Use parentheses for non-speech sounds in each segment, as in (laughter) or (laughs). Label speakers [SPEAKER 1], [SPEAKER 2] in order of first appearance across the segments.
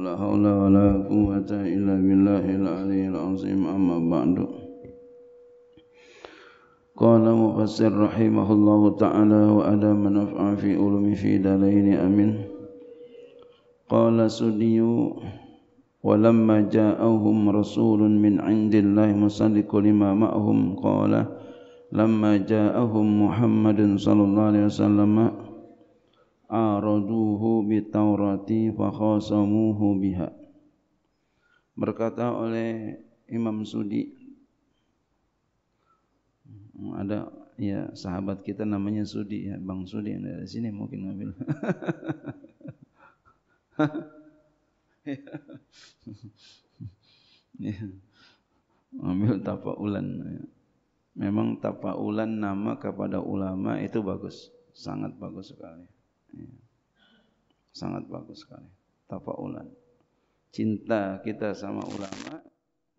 [SPEAKER 1] ولا حول ولا قوة إلا بالله العلي العظيم أما بعد قال مفسر رحمه الله تعالى وأدى نفع في علم في دارين أمين قال سدي ولما جاءهم رسول من عند الله مصدق لما معهم قال لما جاءهم محمد صلى الله عليه وسلم aradhuhu bitaurati fakhasamuhu biha berkata oleh Imam Sudi ada ya sahabat kita namanya Sudi ya Bang Sudi yang dari sini mungkin ngambil (laughs) ya. ambil tapa ulan ya. memang tapa ulan nama kepada ulama itu bagus sangat bagus sekali Iya. Sangat bagus sekali. Tafaulan. Cinta kita sama ulama,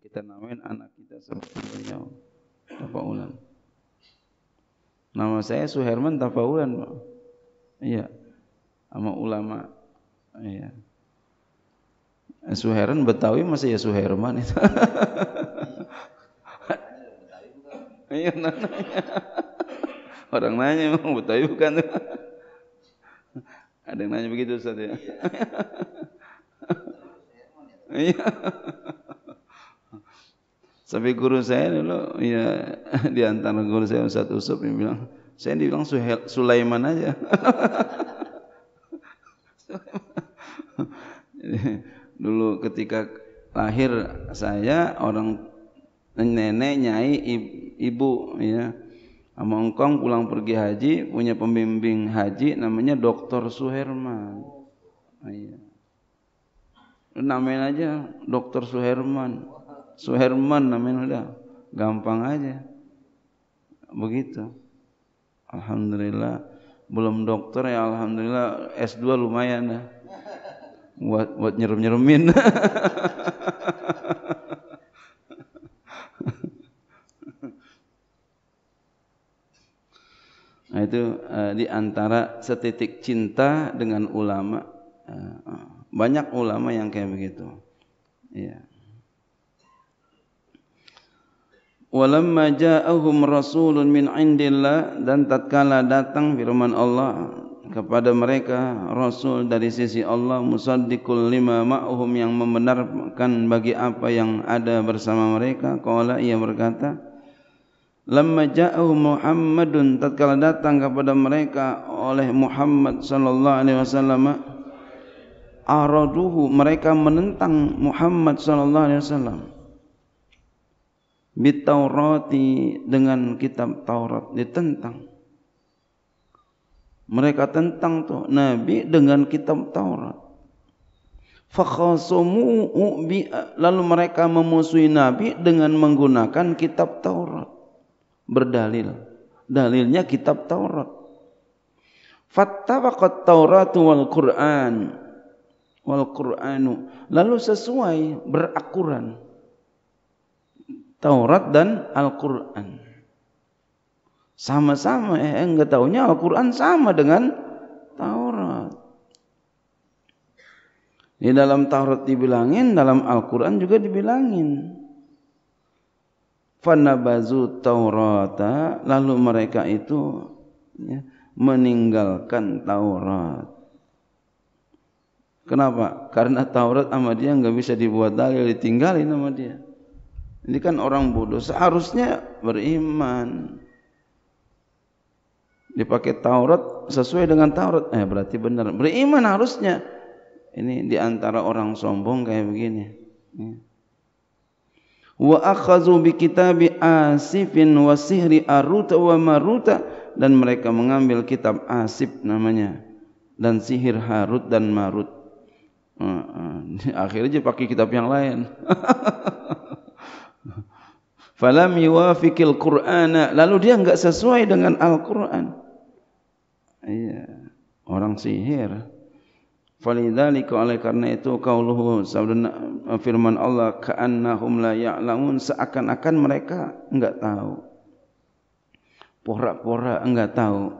[SPEAKER 1] kita namain anak kita seperti beliau. Tafaulan. Nama saya Suherman Tafaulan, Pak. Iya. Sama ulama. Iya. Suheran Betawi masih ya Suherman itu. (laughs) Iya, nanya. Orang nanya mau Betawi bukan. Ada yang nanya begitu Ustaz ya? Iya. Sampai iya. guru saya dulu, ya di antara guru saya Ustaz Usop yang bilang, saya dibilang Sulaiman aja. Jadi, (laughs) dulu ketika lahir saya orang nenek nyai ibu ya sama Hongkong pulang pergi haji punya pembimbing haji namanya Dr. Suherman. Ah, iya. Namain aja Dr. Suherman. Suherman namain udah. Gampang aja. Begitu. Alhamdulillah belum dokter ya alhamdulillah S2 lumayan dah. Buat buat nyerem-nyeremin. (laughs) Ah, itu ah, di antara setitik cinta dengan ulama ah, banyak ulama yang kayak begitu ya Walamma ja'ahum rasulun min indillah dan tatkala datang firman Allah kepada mereka rasul dari sisi Allah musaddiqul lima ma'hum yang membenarkan bagi apa yang ada bersama mereka qala ia berkata Lama jauh Muhammadun tatkala datang kepada mereka oleh Muhammad sallallahu alaihi wasallam araduhu mereka menentang Muhammad sallallahu alaihi wasallam bitaurati dengan kitab Taurat ditentang mereka tentang tu nabi dengan kitab Taurat fakhasumu lalu mereka memusuhi nabi dengan menggunakan kitab Taurat berdalil. Dalilnya kitab Taurat. Fattawaqat Tauratu wal Qur'an wal Qur'anu. Lalu sesuai berakuran Taurat dan Al-Qur'an. Sama-sama eh, eh enggak tahunya Al-Qur'an sama dengan Taurat. Di dalam Taurat dibilangin, dalam Al-Qur'an juga dibilangin fanabazu taurata lalu mereka itu ya, meninggalkan Taurat. Kenapa? Karena Taurat sama dia enggak bisa dibuat dalil ditinggalin sama dia. Ini kan orang bodoh, seharusnya beriman. Dipakai Taurat sesuai dengan Taurat, eh berarti benar. Beriman harusnya. Ini diantara orang sombong kayak begini. Ya wa akhazu bi kitabi asifin wa sihri aruta wa maruta dan mereka mengambil kitab asif namanya dan sihir harut dan marut ah, ah. (laughs) akhirnya dia pakai kitab yang lain (laughs) falam yuwafiqil qur'ana lalu dia enggak sesuai dengan al-qur'an iya orang sihir falidzalika oleh karena itu qauluhu sabdana firman Allah ka'annahum la ya'lamun seakan-akan mereka enggak tahu porak-porak enggak tahu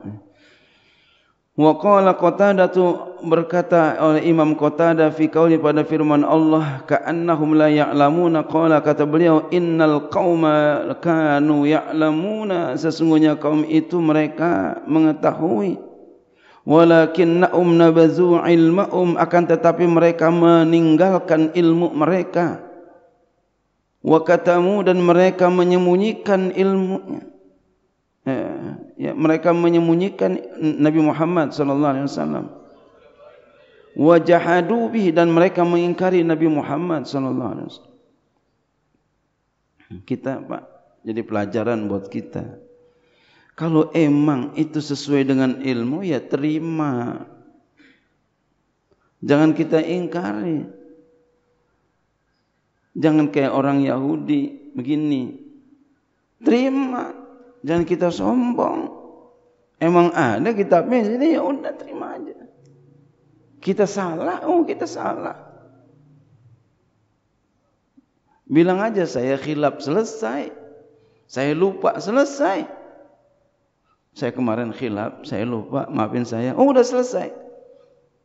[SPEAKER 1] wa qala qatadatu berkata oleh imam qatada fi qauli pada firman Allah ka'annahum la ya'lamuna qala kata beliau innal qauma kanu ya'lamuna sesungguhnya kaum itu mereka mengetahui Walakin na'um nabazu um akan tetapi mereka meninggalkan ilmu mereka. Wa katamu dan mereka menyembunyikan ilmu. Ya, ya, mereka menyembunyikan Nabi Muhammad sallallahu alaihi wasallam. Wa jahadu bihi dan mereka mengingkari Nabi Muhammad sallallahu alaihi wasallam. Kita Pak jadi pelajaran buat kita. Kalau emang itu sesuai dengan ilmu, ya terima. Jangan kita ingkari. Jangan kayak orang Yahudi begini. Terima. Jangan kita sombong. Emang ada kitabnya sini, ya udah terima aja. Kita salah, oh kita salah. Bilang aja saya khilaf selesai. Saya lupa Selesai. Saya kemarin khilaf, saya lupa, maafin saya. Oh, udah selesai.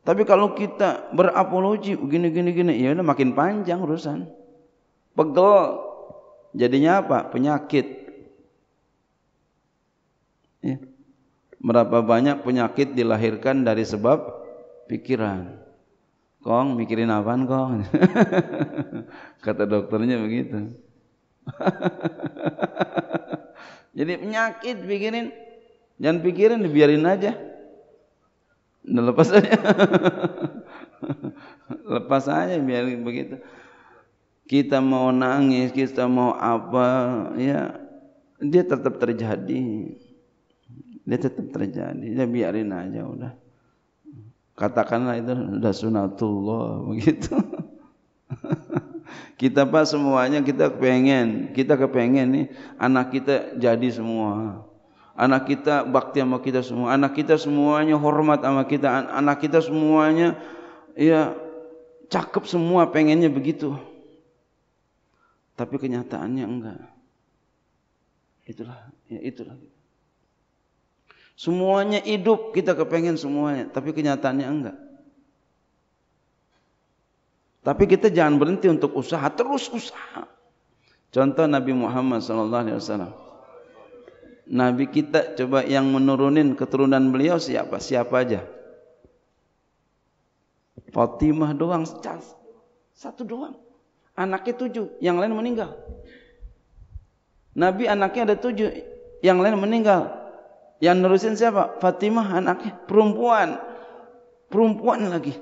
[SPEAKER 1] Tapi kalau kita berapologi gini gini gini, ya udah makin panjang urusan. Pegel. Jadinya apa? Penyakit. Ya. Berapa banyak penyakit dilahirkan dari sebab pikiran. Kong, mikirin apaan kong? (laughs) Kata dokternya begitu. (laughs) Jadi penyakit pikirin Jangan pikirin, biarin aja. Nah, lepas aja. (laughs) lepas aja, biarin begitu. Kita mau nangis, kita mau apa, ya. Dia tetap terjadi. Dia tetap terjadi. Dia ya, biarin aja, udah. Katakanlah itu sudah sunatullah, (laughs) begitu. kita pak semuanya kita kepengen kita kepengen nih anak kita jadi semua anak kita bakti sama kita semua anak kita semuanya hormat sama kita anak kita semuanya ya cakep semua pengennya begitu tapi kenyataannya enggak itulah ya itulah semuanya hidup kita kepengen semuanya tapi kenyataannya enggak tapi kita jangan berhenti untuk usaha terus usaha contoh Nabi Muhammad sallallahu alaihi wasallam Nabi kita coba yang menurunin keturunan beliau siapa? Siapa aja? Fatimah doang satu doang. Anaknya tujuh, yang lain meninggal. Nabi anaknya ada tujuh, yang lain meninggal. Yang nerusin siapa? Fatimah anaknya perempuan. Perempuan lagi.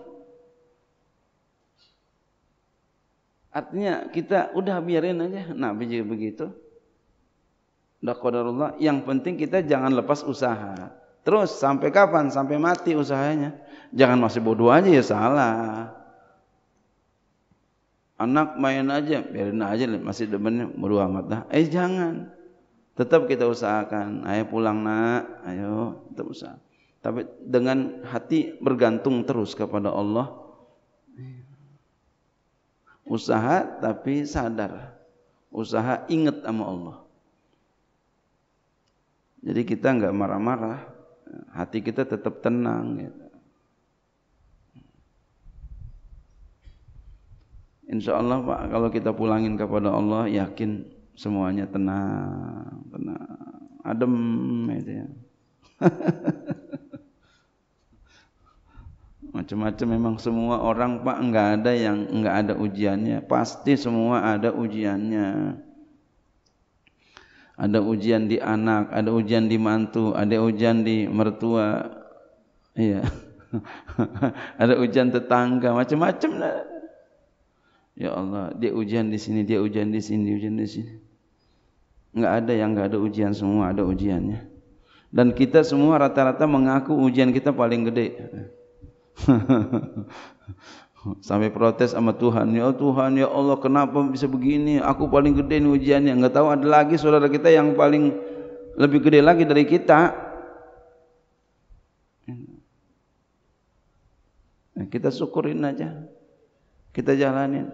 [SPEAKER 1] Artinya kita udah biarin aja Nabi juga begitu. Allah. Yang penting kita jangan lepas usaha. Terus sampai kapan? Sampai mati usahanya. Jangan masih bodoh aja ya salah. Anak main aja, biarin aja masih demennya bodoh amat dah. Eh jangan. Tetap kita usahakan. Ayo pulang nak. Ayo tetap usaha. Tapi dengan hati bergantung terus kepada Allah. Usaha tapi sadar. Usaha ingat sama Allah. Jadi kita enggak marah-marah, hati kita tetap tenang. Insya Allah Pak, kalau kita pulangin kepada Allah, yakin semuanya tenang, tenang, adem. Gitu ya. (laughs) Macam-macam memang semua orang Pak, enggak ada yang enggak ada ujiannya. Pasti semua ada ujiannya. Ujiannya ada ujian di anak, ada ujian di mantu, ada ujian di mertua, ya. (laughs) ada ujian tetangga, macam-macam lah. Ya Allah, dia ujian di sini, dia ujian di sini, ujian di sini. Enggak ada yang enggak ada ujian semua, ada ujiannya. Dan kita semua rata-rata mengaku ujian kita paling gede. (laughs) Sampai protes sama Tuhan. Ya Tuhan, ya Allah, kenapa bisa begini? Aku paling gede ni ujiannya. Enggak tahu ada lagi saudara kita yang paling lebih gede lagi dari kita. Ya. Eh, kita syukurin aja. Kita jalanin.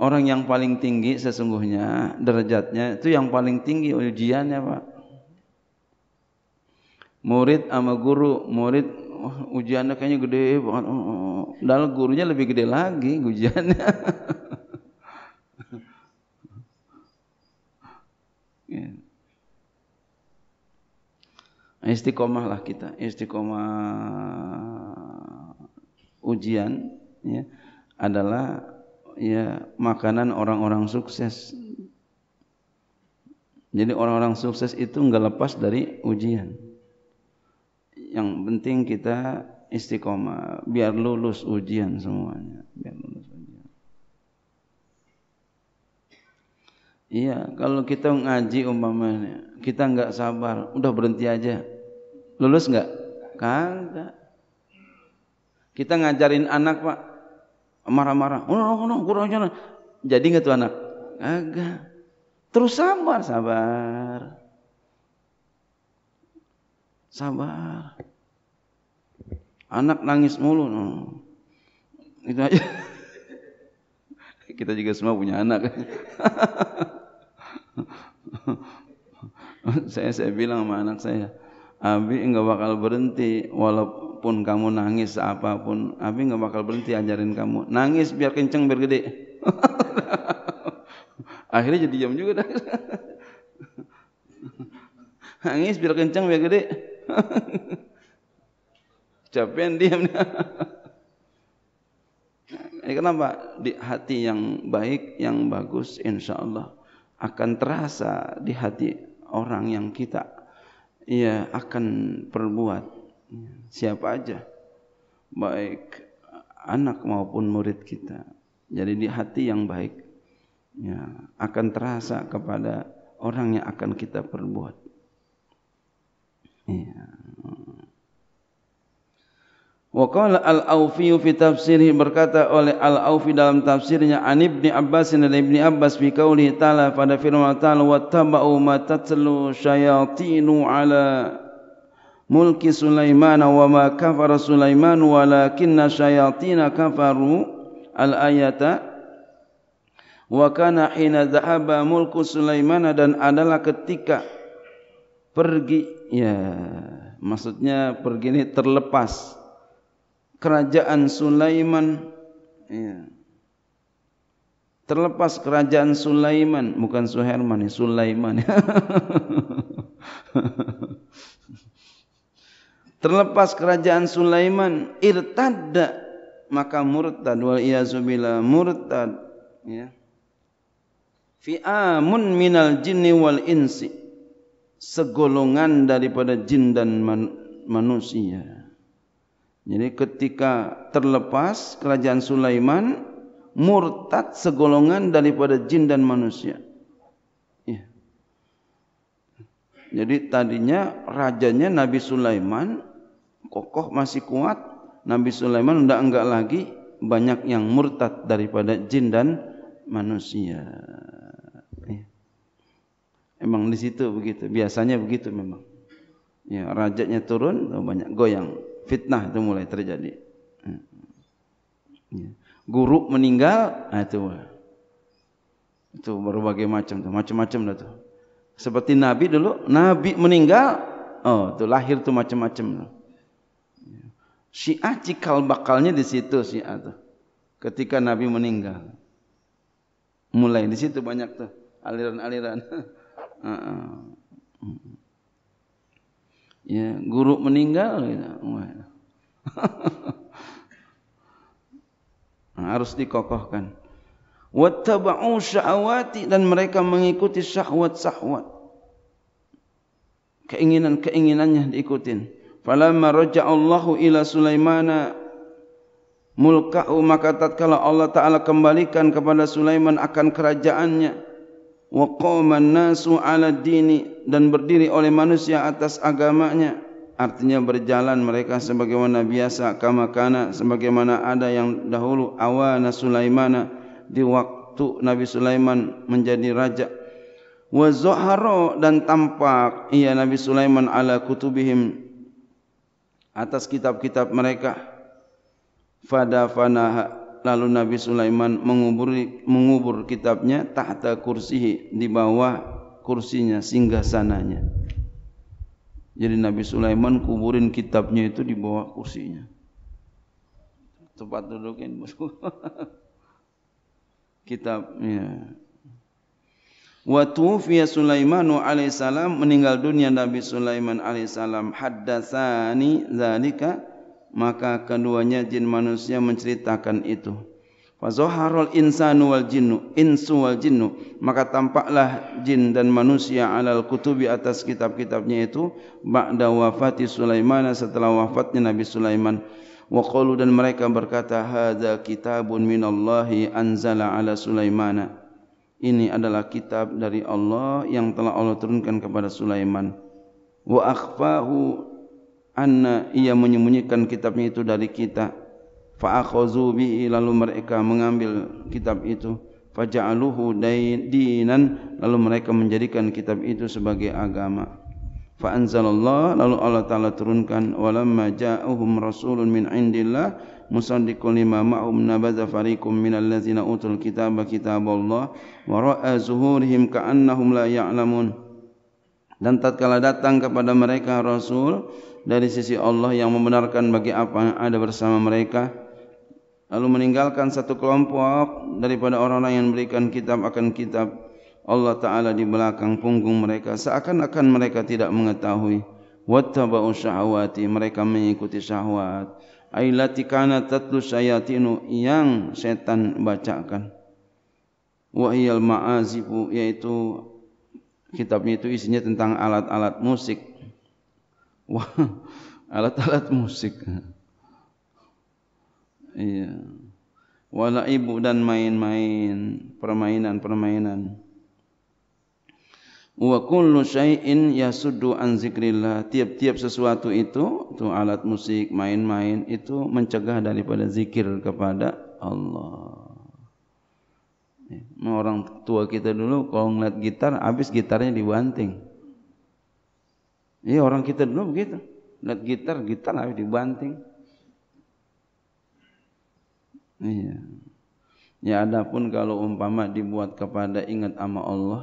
[SPEAKER 1] Orang yang paling tinggi sesungguhnya derajatnya itu yang paling tinggi ujiannya, Pak. Murid sama guru, murid Oh, ujiannya kayaknya gede banget. Oh, oh, oh. dalam gurunya lebih gede lagi ujiannya. (laughs) Ya. Nah, istiqomah lah kita, istiqomah ujian ya adalah ya makanan orang-orang sukses. Jadi orang-orang sukses itu nggak lepas dari ujian. Yang penting kita istiqomah, biar lulus ujian semuanya, biar lulus ujian. Iya, kalau kita ngaji umpamanya, kita nggak sabar, udah berhenti aja. Lulus nggak? Kagak. Kita ngajarin anak pak marah-marah, oh no, kurang aja. Jadi nggak tuh anak? Kagak. Terus sabar, sabar. Sabar. Anak nangis mulu. No. Itu aja. Kita juga semua punya anak. saya saya bilang sama anak saya, Abi nggak bakal berhenti walaupun kamu nangis apapun, Abi nggak bakal berhenti ajarin kamu. Nangis biar kenceng biar gede. Akhirnya jadi jam juga dah. nangis biar kenceng biar gede. (laughs) Capean diam. Ini kenapa? Di hati yang baik, yang bagus, insya Allah akan terasa di hati orang yang kita ya akan perbuat siapa aja baik anak maupun murid kita jadi di hati yang baik ya akan terasa kepada orang yang akan kita perbuat Wa qala al-Aufi fi tafsirih berkata oleh al-Aufi dalam tafsirnya An Ibni Abbas dan Ibni Abbas fi qaulihi ta'ala pada firman ta'ala wa tabau ma tatlu syayatinu ala mulki Sulaiman wa ma kafara Sulaiman walakinna syayatina kafaru al-ayata wa kana hina dhahaba mulku Sulaiman dan adalah ketika pergi ya maksudnya pergi ini terlepas kerajaan Sulaiman ya terlepas kerajaan Sulaiman bukan Suherman ya Sulaiman (laughs) terlepas kerajaan Sulaiman irtadda maka murtad wal iazubillah murtad ya fi'amun minal jinni wal insi segolongan daripada jin dan man manusia. Jadi ketika terlepas kerajaan Sulaiman murtad segolongan daripada jin dan manusia. Ya. Jadi tadinya rajanya Nabi Sulaiman kokoh masih kuat, Nabi Sulaiman sudah enggak lagi banyak yang murtad daripada jin dan manusia. Emang di situ begitu. Biasanya begitu memang. Ya, rajatnya turun, oh, banyak goyang. Fitnah itu mulai terjadi. Ya. Guru meninggal, nah itu. Itu berbagai macam. Macam-macam itu. Seperti Nabi dulu. Nabi meninggal, oh, itu lahir itu macam-macam. Ya. Syiah cikal bakalnya di situ Syiah tuh. Ketika Nabi meninggal. Mulai di situ banyak tuh aliran-aliran. (laughs) Ah, ah. Hmm. Ya, guru meninggal (laughs) Harus dikokohkan. Wattaba'u syahwati dan mereka mengikuti syahwat-syahwat. Keinginan-keinginannya diikutin. Falamma Allahu ila Sulaimana mulkahu maka tatkala Allah Ta'ala kembalikan kepada Sulaiman akan kerajaannya waqaman nasu ala dini dan berdiri oleh manusia atas agamanya artinya berjalan mereka sebagaimana biasa kama kana sebagaimana ada yang dahulu awana sulaimana di waktu nabi sulaiman menjadi raja wa zahara dan tampak ia nabi sulaiman ala kutubihim atas kitab-kitab mereka fadafanaha lalu Nabi Sulaiman mengubur mengubur kitabnya tahta kursi di bawah kursinya singgah sananya. Jadi Nabi Sulaiman kuburin kitabnya itu di bawah kursinya. Tempat dudukin (laughs) kitabnya. Waktu via Sulaimanu alaihissalam meninggal dunia Nabi Sulaiman alaihissalam hadasani zalika maka keduanya jin manusia menceritakan itu. Fazoharul insanu wal jinnu, insu wal jinnu, maka tampaklah jin dan manusia alal kutubi atas kitab-kitabnya itu ba'da wafati Sulaiman setelah wafatnya Nabi Sulaiman. Wa qalu dan mereka berkata hadza kitabun minallahi anzala ala Sulaiman. Ini adalah kitab dari Allah yang telah Allah turunkan kepada Sulaiman. Wa akhfahu anna ia menyembunyikan kitabnya itu dari kita fa akhazu bi lalu mereka mengambil kitab itu fa ja'aluhu dinan lalu mereka menjadikan kitab itu sebagai agama fa anzalallah lalu Allah taala turunkan walamma ja'uhum rasulun min indillah musaddiqun lima ma'um nabaza fariqum min allazina utul kitaba kitaballah wa ra'a zuhurihim ka'annahum la ya'lamun ya dan tatkala datang kepada mereka Rasul dari sisi Allah yang membenarkan bagi apa yang ada bersama mereka, lalu meninggalkan satu kelompok daripada orang-orang yang memberikan kitab akan kitab Allah Taala di belakang punggung mereka, seakan-akan mereka tidak mengetahui. Wattaba'u syahwati mereka mengikuti syahwat. Ailati kana tatlu syayatinu yang setan bacakan. Wa hiyal ma'azibu yaitu kitabnya itu isinya tentang alat-alat musik. Wah, (laughs) alat-alat musik. Iya. Wala ibu dan main-main, permainan-permainan. Wa kullu syai'in yasuddu an zikrillah. Tiap-tiap sesuatu itu, itu alat musik, main-main itu mencegah daripada zikir kepada Allah. Ya, orang tua kita dulu kalau ngeliat gitar, habis gitarnya dibanting. Iya orang kita dulu begitu. ngeliat gitar, gitar habis dibanting. Iya. Ya adapun kalau umpama dibuat kepada ingat ama Allah,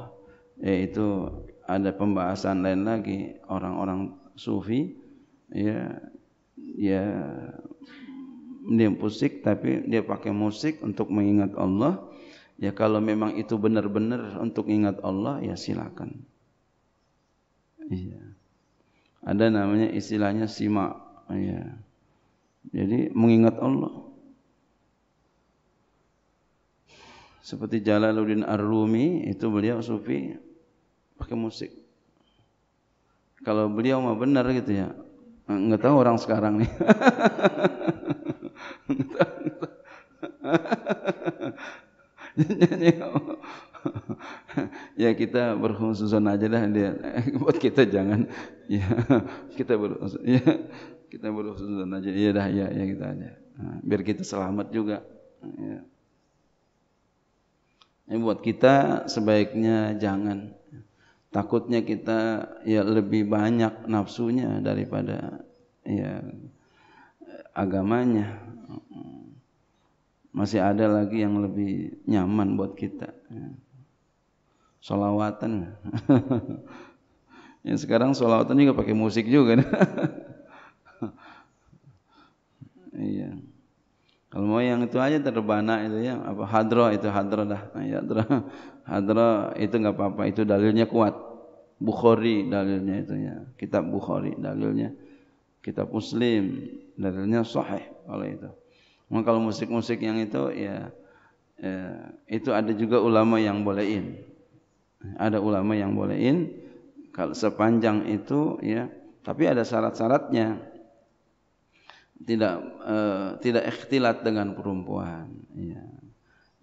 [SPEAKER 1] yaitu ada pembahasan lain lagi orang-orang sufi ya ya dia musik tapi dia pakai musik untuk mengingat Allah Ya kalau memang itu benar-benar untuk ingat Allah, ya silakan. Iya. Ada namanya istilahnya simak. Iya. Jadi mengingat Allah. Seperti Jalaluddin Ar-Rumi, itu beliau sufi pakai musik. Kalau beliau mah benar gitu ya. Enggak tahu orang sekarang nih. (laughs) (laughs) ya kita berhususan aja dah. lah (laughs) buat kita jangan ya kita ber. ya kita berhususan aja ya dah ya ya kita aja ha, biar kita selamat juga ya. ya buat kita sebaiknya jangan takutnya kita ya lebih banyak nafsunya daripada ya agamanya masih ada lagi yang lebih nyaman buat kita ya. solawatan (laughs) ya sekarang solawatan juga pakai musik juga (laughs) iya kalau mau yang itu aja terbana itu ya apa hadro itu hadro dah nah, ya (laughs) hadro itu nggak apa-apa itu dalilnya kuat Bukhari dalilnya itu ya kitab Bukhari dalilnya kitab Muslim dalilnya sahih kalau itu Cuma kalau musik-musik yang itu ya, ya itu ada juga ulama yang bolehin. Ada ulama yang bolehin kalau sepanjang itu ya, tapi ada syarat-syaratnya. Tidak eh, tidak ikhtilat dengan perempuan, ya.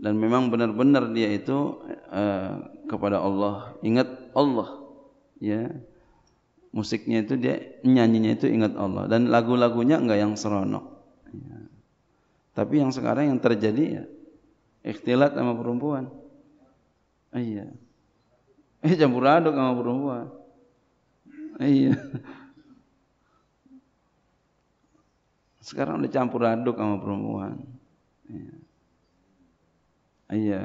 [SPEAKER 1] Dan memang benar-benar dia itu eh, kepada Allah, ingat Allah, ya. Musiknya itu dia nyanyinya itu ingat Allah dan lagu-lagunya enggak yang seronok. Ya. Tapi yang sekarang yang terjadi ya ikhtilat sama perempuan. Iya. Eh campur aduk sama perempuan. Iya. Sekarang udah campur aduk sama perempuan. Iya. Iya,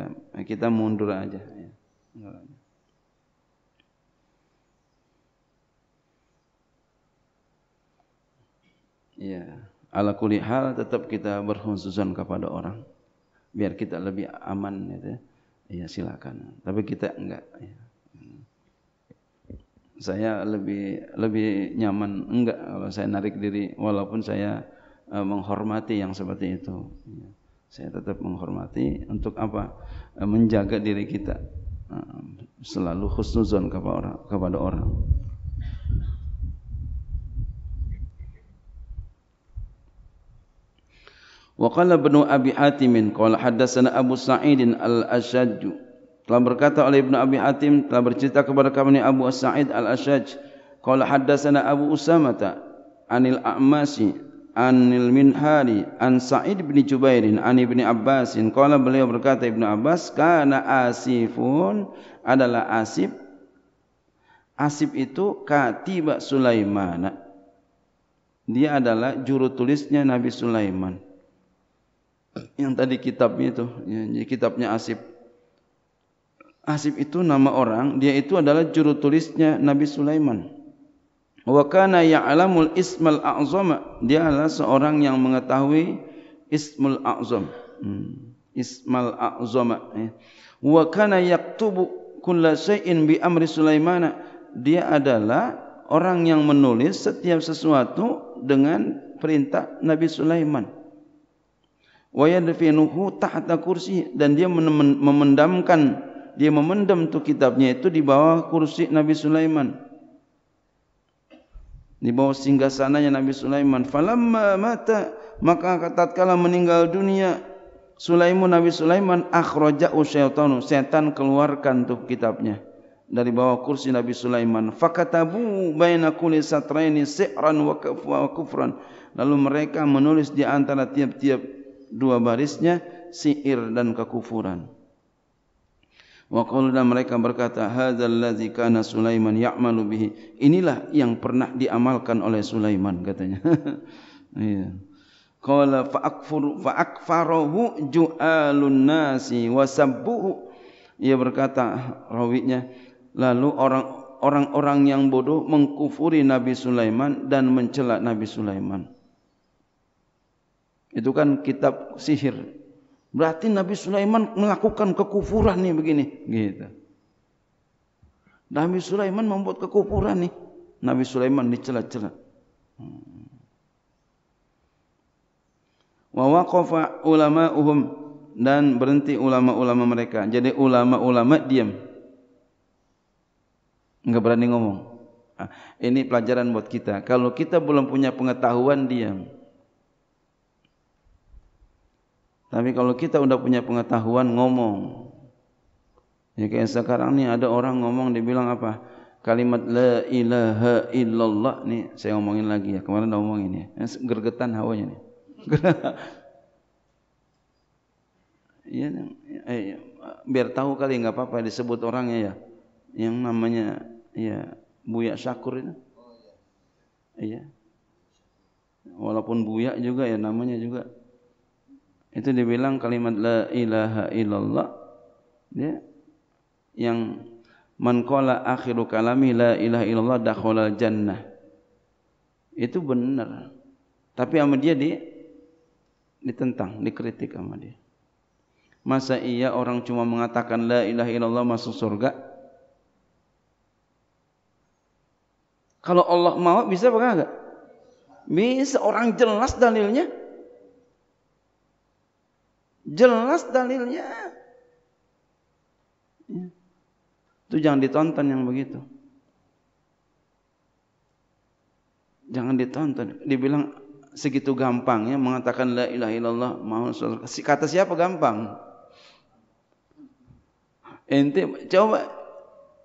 [SPEAKER 1] kita mundur aja. ya. Yeah. ala kulli hal tetap kita berhusnuzan kepada orang biar kita lebih aman gitu. Ya silakan. Tapi kita enggak ya. Saya lebih lebih nyaman enggak kalau saya narik diri walaupun saya e, menghormati yang seperti itu. Saya tetap menghormati untuk apa? E, menjaga diri kita eh, selalu khusnuzon kepada orang. Waqala Ibnu Abi Hatimin qala hadatsana Abu Sa'idin Al-Asyaj. Telah berkata oleh Ibnu Abi Hatim telah bercerita kepada kami Abu Sa'id Al-Asyaj qala hadatsana Abu Usamata anil A'masi anil Minhari an Sa'id bin Jubairin an Ibnu Abbasin qala beliau berkata Ibnu Abbas kana asifun adalah asif asib itu katiba Sulaiman dia adalah juru tulisnya Nabi Sulaiman yang tadi kitabnya itu, ya, kitabnya Asib. Asib itu nama orang, dia itu adalah juru tulisnya Nabi Sulaiman. Wa kana ya'lamul ismal a'zama. Dia adalah seorang yang mengetahui ismul a'zam. Hmm. Ismal a'zama. Ya. Wa kana yaktubu kulla syai'in bi amri Sulaiman. Dia adalah orang yang menulis setiap sesuatu dengan perintah Nabi Sulaiman wa yadfinuhu tahta kursi dan dia memendamkan dia memendam tu kitabnya itu di bawah kursi Nabi Sulaiman di bawah singgasananya Nabi Sulaiman falamma mata maka tatkala meninggal dunia Sulaiman Nabi Sulaiman akhraja usyaitanu setan keluarkan tu kitabnya dari bawah kursi Nabi Sulaiman fakatabu baina kulli satraini si'ran wa kufran lalu mereka menulis di antara tiap-tiap dua barisnya siir dan kekufuran. Wa qulna mereka berkata hadzal ladzi kana Sulaiman ya'malu bihi. Inilah yang pernah diamalkan oleh Sulaiman katanya. (laughs) Iya. Qala fa akfur fa akfarahu ju'alun nasi wa sabbuhu. Ia berkata rawinya lalu orang orang-orang yang bodoh mengkufuri Nabi Sulaiman dan mencela Nabi Sulaiman. Itu kan kitab sihir. Berarti Nabi Sulaiman melakukan kekufuran nih begini. Gitu. Nabi Sulaiman membuat kekufuran nih. Nabi Sulaiman dicela-cela. Wa waqafa ulama'uhum dan berhenti ulama-ulama mereka. Jadi ulama-ulama diam. Enggak berani ngomong. Ah, ini pelajaran buat kita. Kalau kita belum punya pengetahuan, diam. Tapi kalau kita sudah punya pengetahuan ngomong. Ya kayak sekarang ni ada orang ngomong dia bilang apa? Kalimat la ilaha illallah ni saya ngomongin lagi ya. Kemarin dah ngomongin ya. Gergetan hawanya ni. (laughs) ya, eh, biar tahu kali enggak apa-apa disebut orangnya ya. Yang namanya ya Buya Syakur itu. Oh, iya. Walaupun Buya juga ya namanya juga itu dibilang kalimat la ilaha illallah ya yang man qala akhiru kalami la ilaha illallah dakhala jannah itu benar tapi sama dia di ditentang dikritik sama dia masa iya orang cuma mengatakan la ilaha illallah masuk surga kalau Allah mau bisa apa enggak bisa orang jelas dalilnya Jelas dalilnya. Ya. Itu jangan ditonton yang begitu. Jangan ditonton. Dibilang segitu gampang ya mengatakan la ilaha illallah mau kata siapa gampang ente coba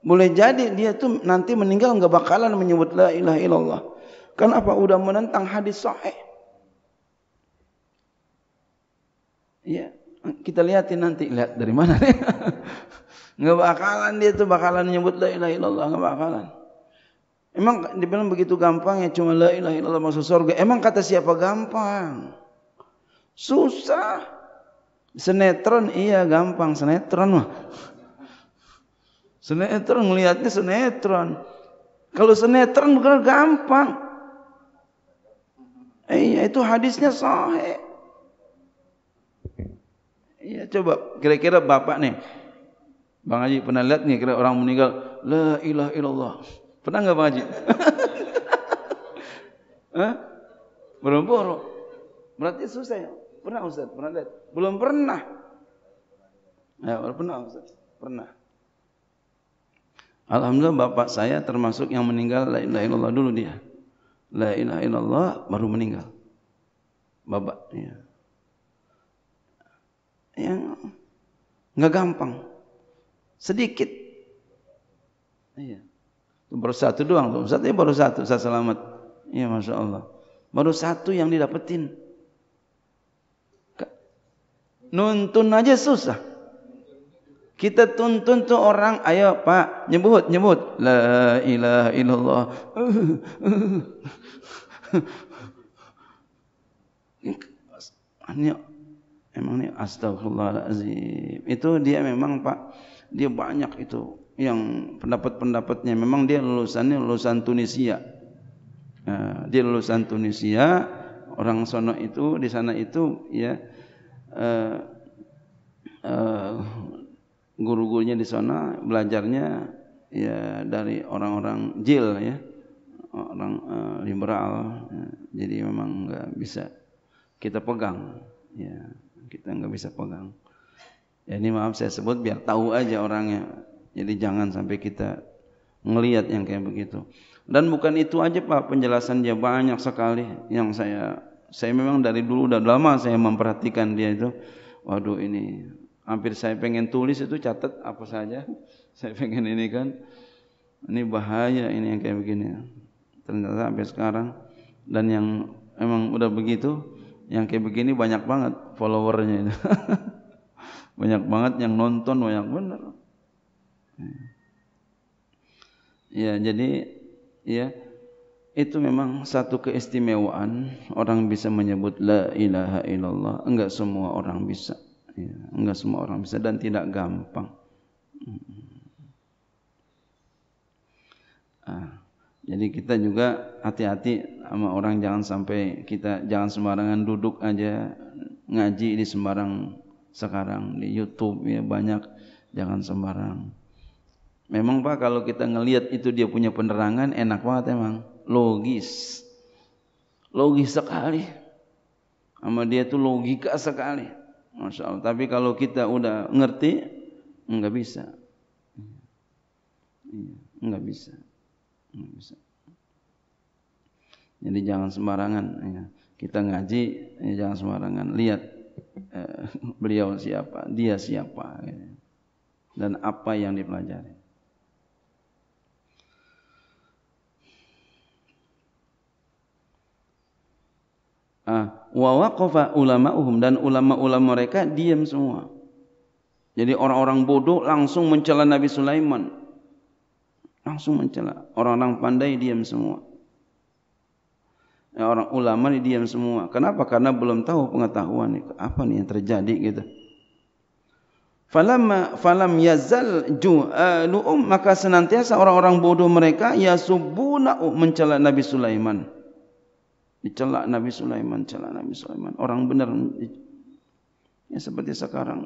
[SPEAKER 1] boleh jadi dia tuh nanti meninggal enggak bakalan menyebut la ilaha illallah kan apa udah menentang hadis sahih Ya, kita lihatin nanti lihat dari mana nih. (laughs) Enggak bakalan dia tuh bakalan nyebut la ilaha illallah, enggak bakalan. Emang dibilang begitu gampang ya cuma la ilaha illallah masuk surga. Emang kata siapa gampang? Susah. senetron iya gampang senetron mah. senetron melihatnya senetron. Kalau senetron bukan gampang. Eh, iya eh, itu hadisnya sahih. Ya coba kira-kira bapak nih. Bang Haji pernah lihat nih kira orang meninggal la ilaha illallah. Pernah enggak Bang Haji? (laughs) Hah? Belum pernah. Berarti susah ya. Pernah Ustaz, pernah lihat. Belum pernah. Ya, belum pernah Ustaz. Pernah. Alhamdulillah bapak saya termasuk yang meninggal la ilaha illallah dulu dia. La ilaha illallah baru meninggal. Bapak, ya yang nggak gampang. Sedikit. Iya. baru satu doang, tuh. Ustaz, ya baru satu, saya selamat. Iya, Masya Allah. Baru satu yang didapetin. Nuntun aja susah. Kita tuntun tu orang, ayo pak, nyebut, nyebut. La ilaha illallah. (laughs) Ini Memang ni astagfirullahalazim. Itu dia memang Pak, dia banyak itu yang pendapat-pendapatnya memang dia lulusannya lulusan Tunisia. Nah, ya, dia lulusan Tunisia, orang sono itu di sana itu ya eh, eh, guru-gurunya di sana belajarnya ya dari orang-orang jil ya orang eh, liberal ya. jadi memang enggak bisa kita pegang ya kita nggak bisa pegang. Ya ini maaf saya sebut biar tahu aja orangnya. Jadi jangan sampai kita ngelihat yang kayak begitu. Dan bukan itu aja Pak, penjelasan dia banyak sekali yang saya saya memang dari dulu udah lama saya memperhatikan dia itu. Waduh ini hampir saya pengen tulis itu catat apa saja. (laughs) Saya pengen ini kan. Ini bahaya ini yang kayak begini. Ternyata sampai sekarang dan yang emang udah begitu yang kayak begini banyak banget followernya itu. (laughs) banyak banget yang nonton banyak bener. Ya, jadi ya itu memang satu keistimewaan orang bisa menyebut la ilaha illallah. Enggak semua orang bisa. Ya, enggak semua orang bisa dan tidak gampang. Hmm. Ah. Jadi kita juga hati-hati sama orang jangan sampai kita jangan sembarangan duduk aja ngaji di sembarang sekarang di YouTube ya banyak jangan sembarang. Memang Pak kalau kita ngelihat itu dia punya penerangan enak banget emang logis. Logis sekali. Sama dia tuh logika sekali. Masya Allah. Tapi kalau kita udah ngerti, nggak bisa. Iya. Iya, nggak bisa. Jadi jangan sembarangan ya. Kita ngaji ya jangan sembarangan. Lihat eh, (laughs) beliau siapa, dia siapa ya. Dan apa yang dipelajari. Ah, wa waqafa ulama'uhum dan ulama-ulama mereka diam semua. Jadi orang-orang bodoh langsung mencela Nabi Sulaiman langsung mencela. Orang-orang pandai diam semua. Ya, orang ulama ini diam semua. Kenapa? Karena belum tahu pengetahuan ini. Apa nih yang terjadi gitu. Falamma falam yazal ju'alu'um eh, maka senantiasa orang-orang bodoh mereka yasubbuna oh, mencela Nabi Sulaiman. Dicela Nabi Sulaiman, cela Nabi Sulaiman. Orang benar ya seperti sekarang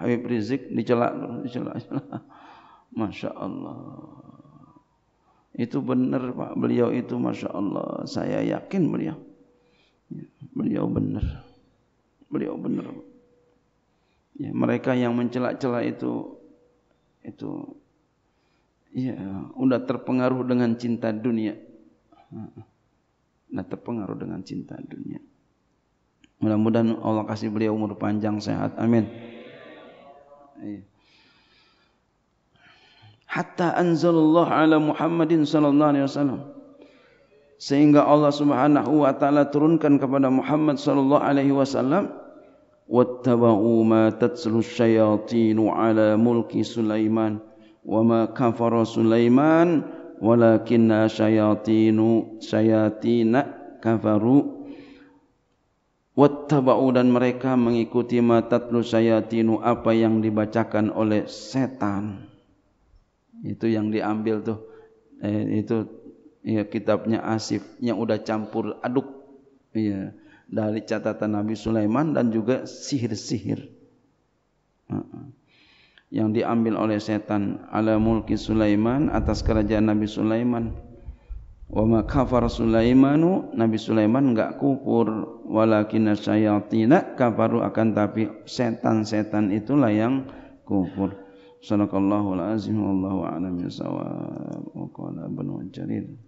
[SPEAKER 1] Habib Rizik dicela dicela. (laughs) Masya Allah. Itu benar Pak, beliau itu Masya Allah, saya yakin beliau. Ya, beliau benar. Beliau benar. Ya, mereka yang mencela-cela itu, itu ya, sudah terpengaruh dengan cinta dunia. Nah, terpengaruh dengan cinta dunia. Mudah-mudahan Allah kasih beliau umur panjang sehat. Amin. Amin hatta anzalallahu ala Muhammadin sallallahu alaihi wasallam sehingga Allah Subhanahu wa taala turunkan kepada Muhammad sallallahu alaihi wasallam wattaba'u ma tatslu syayatin ala mulki Sulaiman wa ma kafara Sulaiman walakinna syayatinu syayatina kafaru wattaba'u dan mereka mengikuti ma tatlu syayatinu apa yang dibacakan oleh setan itu yang diambil tuh eh, itu ya, kitabnya Asif yang udah campur aduk ya, dari catatan Nabi Sulaiman dan juga sihir-sihir yang diambil oleh setan ala mulki Sulaiman atas kerajaan Nabi Sulaiman wa ma kafara Sulaimanu Nabi Sulaiman enggak kufur walakin syayatina kafaru akan tapi setan-setan itulah yang kufur صدق الله العظيم والله أعلم بالصواب وقال ابن جرير